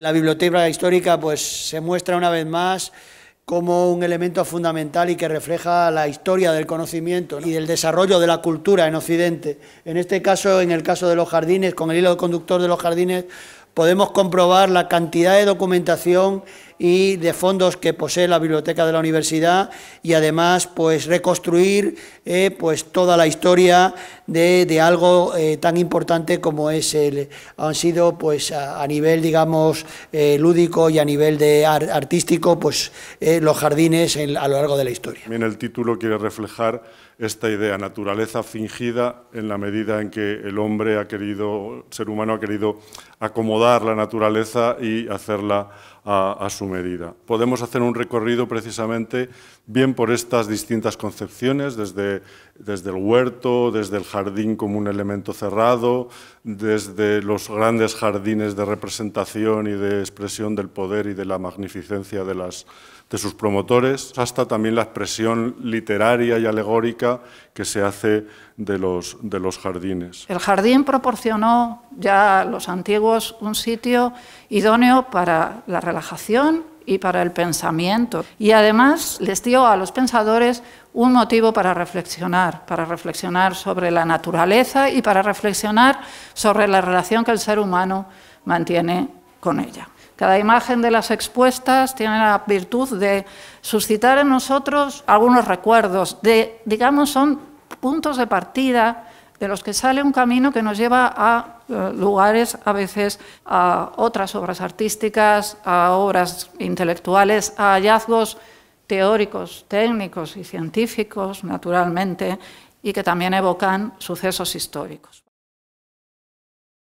La biblioteca histórica pues, se muestra una vez más como un elemento fundamental y que refleja la historia del conocimiento y del desarrollo de la cultura en Occidente. En este caso, en el caso de los jardines, con el hilo conductor de los jardines, podemos comprobar la cantidad de documentación y de fondos que posee la biblioteca de la universidad y además pues reconstruir eh, pues toda la historia de, de algo eh, tan importante como es el han sido pues a, nivel digamos eh, lúdico y a nivel de artístico pues los jardines a lo largo de la historia. También el título quiere reflejar esta idea, naturaleza fingida en la medida en que el hombre ha querido, el ser humano ha querido acomodar la naturaleza y hacerla a, a su medida. Podemos hacer un recorrido precisamente bien por estas distintas concepciones, desde, desde el huerto, desde el jardín como un elemento cerrado, desde los grandes jardines de representación y de expresión del poder y de la magnificencia de, las, de sus promotores, hasta también la expresión literaria y alegórica que se hace de los, de los jardines. El jardín proporcionó ya a los antiguos un sitio idóneo para la relajación y para el pensamiento. Y además les dio a los pensadores un motivo para reflexionar, para reflexionar sobre la naturaleza y para reflexionar sobre la relación que el ser humano mantiene con ella. Cada imagen de las expuestas tiene la virtud de suscitar en nosotros algunos recuerdos, de, digamos, son puntos de partida de los que sale un camino que nos lleva a eh, lugares, a veces a otras obras artísticas, a obras intelectuales, a hallazgos teóricos, técnicos y científicos, naturalmente, y que también evocan sucesos históricos.